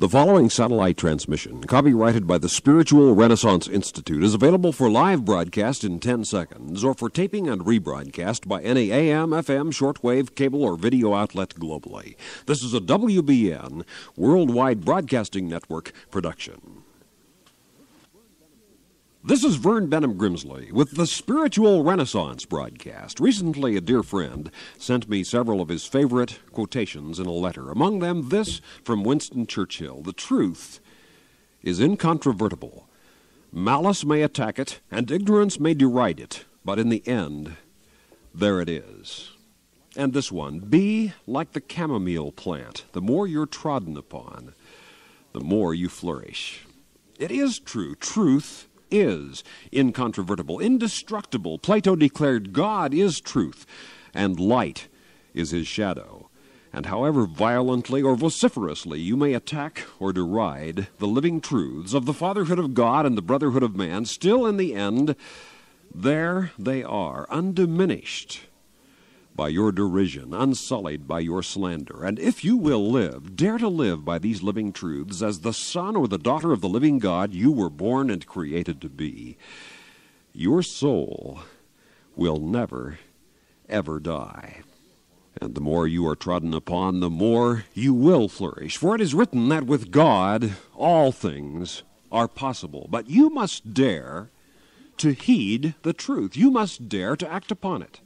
The following satellite transmission, copyrighted by the Spiritual Renaissance Institute, is available for live broadcast in 10 seconds or for taping and rebroadcast by any AM, FM, shortwave, cable, or video outlet globally. This is a WBN, Worldwide Broadcasting Network production. This is Vern Benham Grimsley with the Spiritual Renaissance broadcast. Recently, a dear friend sent me several of his favorite quotations in a letter, among them this from Winston Churchill The truth is incontrovertible. Malice may attack it, and ignorance may deride it, but in the end, there it is. And this one Be like the chamomile plant. The more you're trodden upon, the more you flourish. It is true. Truth is incontrovertible, indestructible. Plato declared God is truth, and light is his shadow. And however violently or vociferously you may attack or deride the living truths of the fatherhood of God and the brotherhood of man, still in the end, there they are, undiminished by your derision, unsullied by your slander. And if you will live, dare to live by these living truths, as the son or the daughter of the living God you were born and created to be, your soul will never, ever die. And the more you are trodden upon, the more you will flourish. For it is written that with God all things are possible. But you must dare to heed the truth. You must dare to act upon it.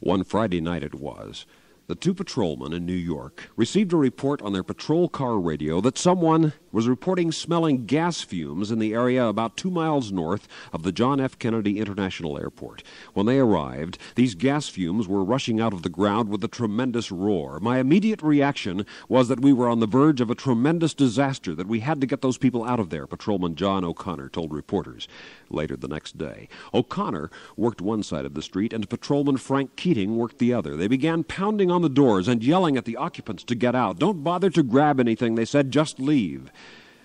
One Friday night it was. The two patrolmen in New York received a report on their patrol car radio that someone was reporting smelling gas fumes in the area about two miles north of the John F. Kennedy International Airport. When they arrived, these gas fumes were rushing out of the ground with a tremendous roar. My immediate reaction was that we were on the verge of a tremendous disaster, that we had to get those people out of there, Patrolman John O'Connor told reporters later the next day. O'Connor worked one side of the street, and Patrolman Frank Keating worked the other. They began pounding on down the doors and yelling at the occupants to get out. Don't bother to grab anything, they said, just leave.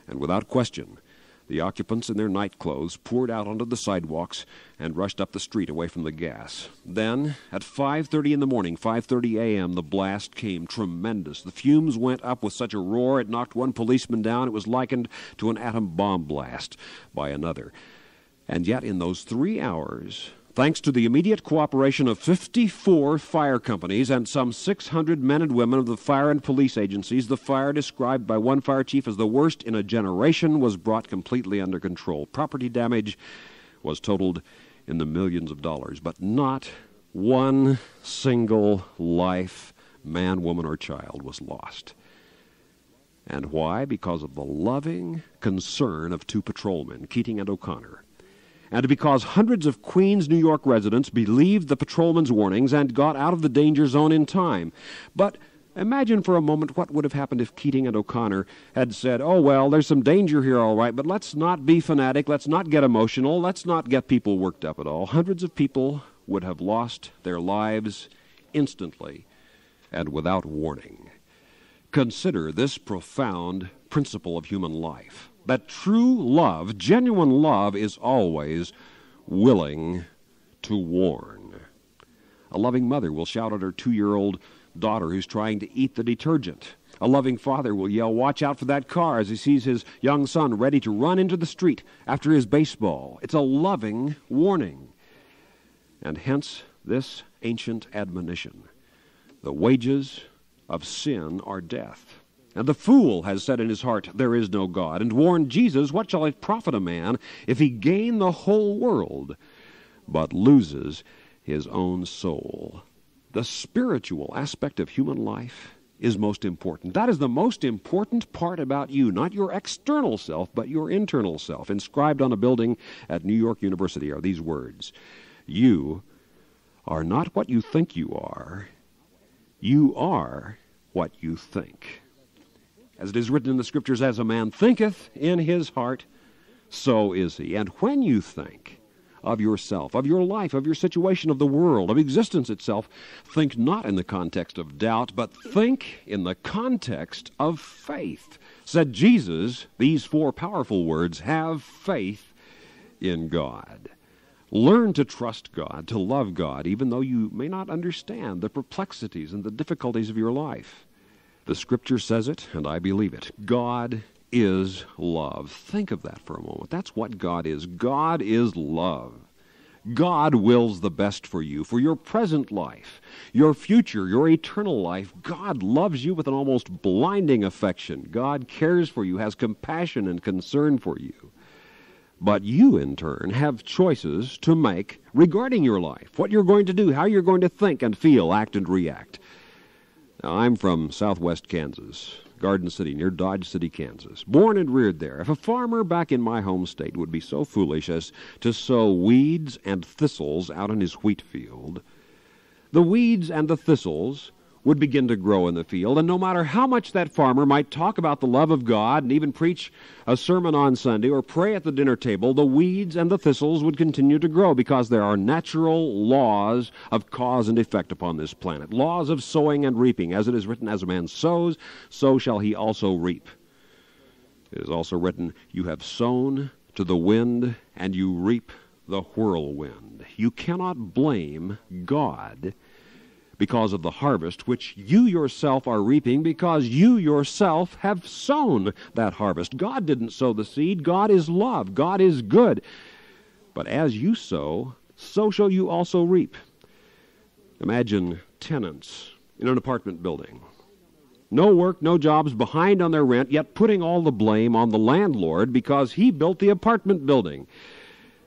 And without question, the occupants in their night clothes poured out onto the sidewalks and rushed up the street away from the gas. Then, at 5:30 in the morning, 5:30 a.m., the blast came tremendous. The fumes went up with such a roar it knocked one policeman down. It was likened to an atom bomb blast by another. And yet in those 3 hours, Thanks to the immediate cooperation of 54 fire companies and some 600 men and women of the fire and police agencies, the fire, described by one fire chief as the worst in a generation, was brought completely under control. Property damage was totaled in the millions of dollars, but not one single life, man, woman, or child, was lost. And why? Because of the loving concern of two patrolmen, Keating and O'Connor and because hundreds of Queens, New York residents believed the patrolman's warnings and got out of the danger zone in time. But Imagine for a moment what would have happened if Keating and O'Connor had said, Oh, well, there's some danger here, all right, but let's not be fanatic, let's not get emotional, let's not get people worked up at all. Hundreds of people would have lost their lives instantly and without warning. Consider this profound principle of human life. But true love, genuine love, is always willing to warn. A loving mother will shout at her two year old daughter who's trying to eat the detergent. A loving father will yell, Watch out for that car, as he sees his young son ready to run into the street after his baseball. It's a loving warning. And hence this ancient admonition the wages of sin are death. And the fool has said in his heart, There is no God, and warned Jesus, What shall it profit a man if he gain the whole world, but loses his own soul? The spiritual aspect of human life is most important. That is the most important part about you, not your external self, but your internal self. Inscribed on a building at New York University are these words You are not what you think you are, you are what you think. As it is written in the Scriptures, as a man thinketh in his heart, so is he. And when you think of yourself, of your life, of your situation, of the world, of existence itself, think not in the context of doubt, but think in the context of faith. Said Jesus, these four powerful words have faith in God. Learn to trust God, to love God, even though you may not understand the perplexities and the difficulties of your life. The scripture says it, and I believe it. God is love. Think of that for a moment. That's what God is. God is love. God wills the best for you, for your present life, your future, your eternal life. God loves you with an almost blinding affection. God cares for you, has compassion and concern for you. But you, in turn, have choices to make regarding your life, what you're going to do, how you're going to think and feel, act and react. Now, I'm from southwest Kansas, Garden City, near Dodge City, Kansas. Born and reared there. If a farmer back in my home state would be so foolish as to sow weeds and thistles out in his wheat field, the weeds and the thistles would begin to grow in the field. And no matter how much that farmer might talk about the love of God and even preach a sermon on Sunday or pray at the dinner table, the weeds and the thistles would continue to grow because there are natural laws of cause and effect upon this planet, laws of sowing and reaping. As it is written, As a man sows, so shall he also reap. It is also written, You have sown to the wind, and you reap the whirlwind. You cannot blame God because of the harvest which you yourself are reaping because you yourself have sown that harvest. God didn't sow the seed. God is love. God is good. But as you sow, so shall you also reap. Imagine tenants in an apartment building. No work, no jobs, behind on their rent, yet putting all the blame on the landlord because he built the apartment building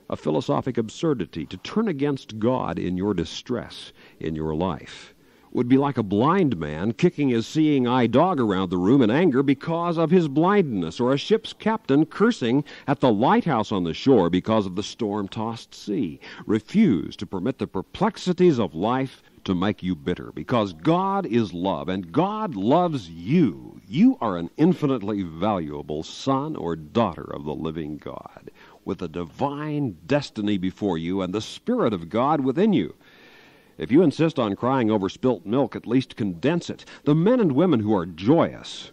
a philosophic absurdity to turn against God in your distress in your life. It would be like a blind man kicking his seeing eye dog around the room in anger because of his blindness, or a ship's captain cursing at the lighthouse on the shore because of the storm tossed sea. Refuse to permit the perplexities of life to make you bitter because God is love and God loves you. You are an infinitely valuable son or daughter of the living God with a divine destiny before you and the Spirit of God within you. If you insist on crying over spilt milk, at least condense it. The men and women who are joyous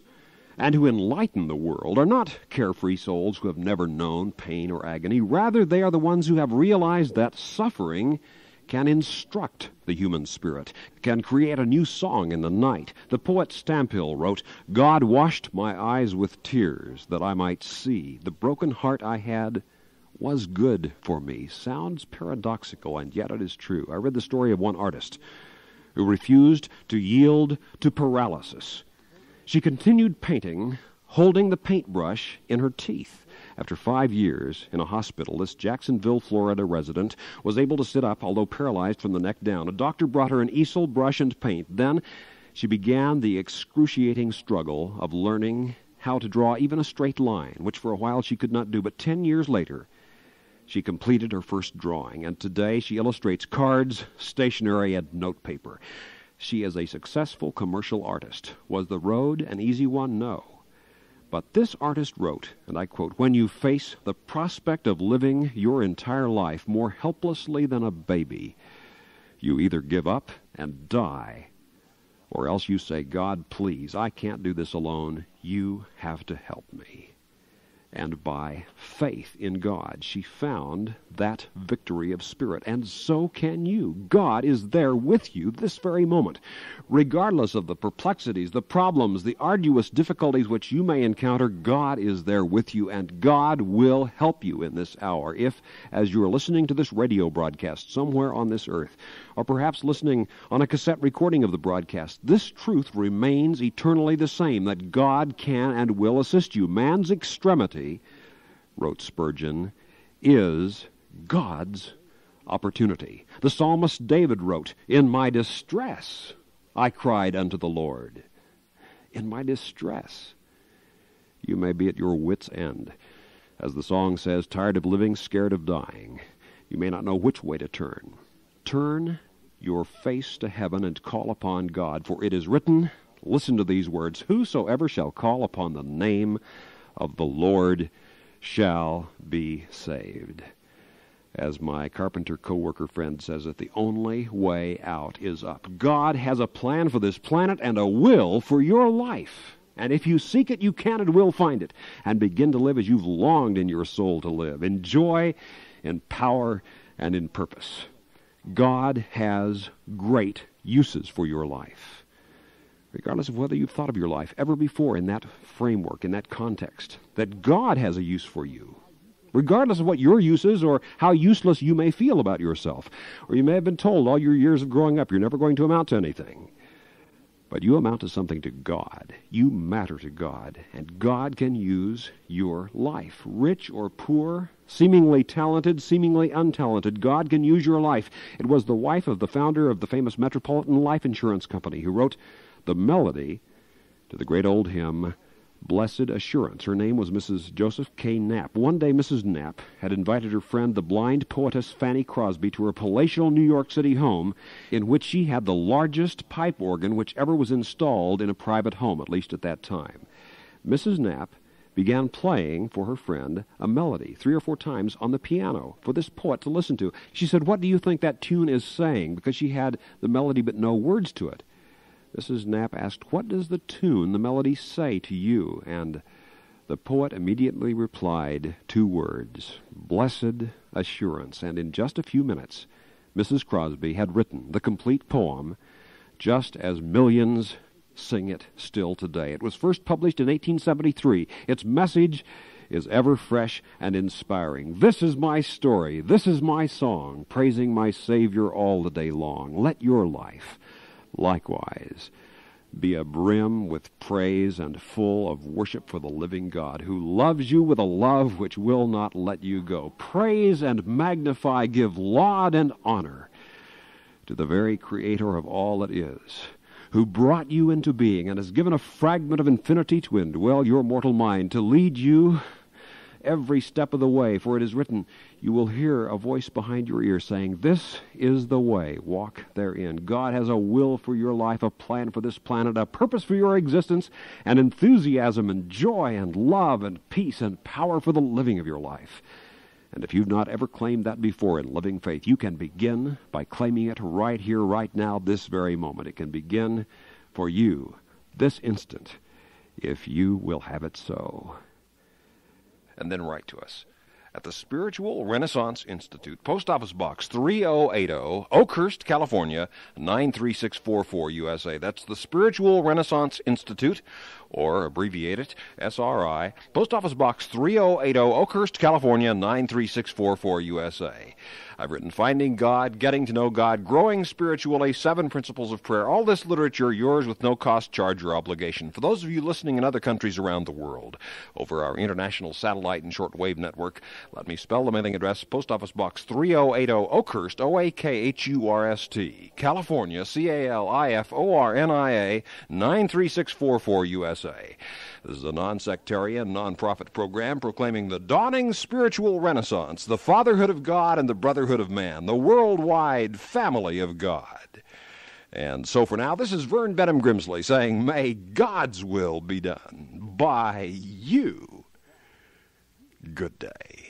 and who enlighten the world are not carefree souls who have never known pain or agony. Rather, they are the ones who have realized that suffering can instruct the human spirit, can create a new song in the night. The poet Stamphill wrote, God washed my eyes with tears that I might see the broken heart I had was good for me. Sounds paradoxical, and yet it is true. I read the story of one artist who refused to yield to paralysis. She continued painting, holding the paintbrush in her teeth. After five years in a hospital, this Jacksonville, Florida resident was able to sit up, although paralyzed from the neck down. A doctor brought her an easel, brush, and paint. Then she began the excruciating struggle of learning how to draw even a straight line, which for a while she could not do. But ten years later, she completed her first drawing, and today she illustrates cards, stationery, and notepaper. She is a successful commercial artist. Was the road an easy one? No. But this artist wrote, and I quote, When you face the prospect of living your entire life more helplessly than a baby, you either give up and die, or else you say, God, please, I can't do this alone. You have to help me and by faith in God, she found that victory of spirit. And so can you. God is there with you this very moment. Regardless of the perplexities, the problems, the arduous difficulties which you may encounter, God is there with you, and God will help you in this hour. If, as you are listening to this radio broadcast somewhere on this earth, or perhaps listening on a cassette recording of the broadcast, this truth remains eternally the same that God can and will assist you. Man's extremity wrote Spurgeon, is God's opportunity. The psalmist David wrote, In my distress I cried unto the Lord. In my distress. You may be at your wits' end. As the song says, tired of living, scared of dying. You may not know which way to turn. Turn your face to heaven and call upon God, for it is written, listen to these words, Whosoever shall call upon the name of the Lord shall be saved. As my carpenter coworker friend says it, the only way out is up. God has a plan for this planet and a will for your life. And if you seek it, you can and will find it. And begin to live as you've longed in your soul to live, in joy, in power, and in purpose. God has great uses for your life regardless of whether you've thought of your life ever before in that framework, in that context, that God has a use for you, regardless of what your use is or how useless you may feel about yourself. Or you may have been told all your years of growing up you're never going to amount to anything. But you amount to something to God. You matter to God. And God can use your life. Rich or poor, seemingly talented, seemingly untalented, God can use your life. It was the wife of the founder of the famous Metropolitan Life Insurance Company who wrote the melody to the great old hymn, Blessed Assurance. Her name was Mrs. Joseph K. Knapp. One day, Mrs. Knapp had invited her friend, the blind poetess Fanny Crosby, to her palatial New York City home, in which she had the largest pipe organ which ever was installed in a private home, at least at that time. Mrs. Knapp began playing for her friend a melody three or four times on the piano for this poet to listen to. She said, What do you think that tune is saying? Because she had the melody but no words to it. Mrs. Knapp asked, What does the tune, the melody, say to you? And the poet immediately replied, Two words, blessed assurance. And in just a few minutes, Mrs. Crosby had written the complete poem, just as millions sing it still today. It was first published in 1873. Its message is ever fresh and inspiring. This is my story. This is my song, praising my Savior all the day long. Let your life likewise be abrim with praise and full of worship for the living God, who loves you with a love which will not let you go. Praise and magnify, give laud and honor to the very Creator of all that is, who brought you into being and has given a fragment of infinity to indwell your mortal mind to lead you every step of the way, for it is written, You will hear a voice behind your ear saying, This is the way, walk therein. God has a will for your life, a plan for this planet, a purpose for your existence, and enthusiasm and joy and love and peace and power for the living of your life. And if you've not ever claimed that before in living faith, you can begin by claiming it right here, right now, this very moment. It can begin for you this instant if you will have it so and then write to us at the Spiritual Renaissance Institute, Post Office Box 3080, Oakhurst, California 93644 USA. That's the Spiritual Renaissance Institute, or abbreviate it SRI, Post Office Box 3080, Oakhurst, California 93644 USA. I've written Finding God, Getting to Know God, Growing Spiritually, Seven Principles of Prayer. All this literature yours with no cost, charge, or obligation. For those of you listening in other countries around the world, over our international satellite and shortwave network, let me spell the mailing address Post Office Box 3080 Oakhurst, O A K H U R S T, California, C A L I F O R N I A, 93644 USA. This is a non sectarian, non profit program proclaiming the dawning spiritual renaissance, the fatherhood of God, and the brotherhood brotherhood of man, the worldwide family of God. And so for now, this is Vern Benham Grimsley saying, May God's will be done by you. Good day.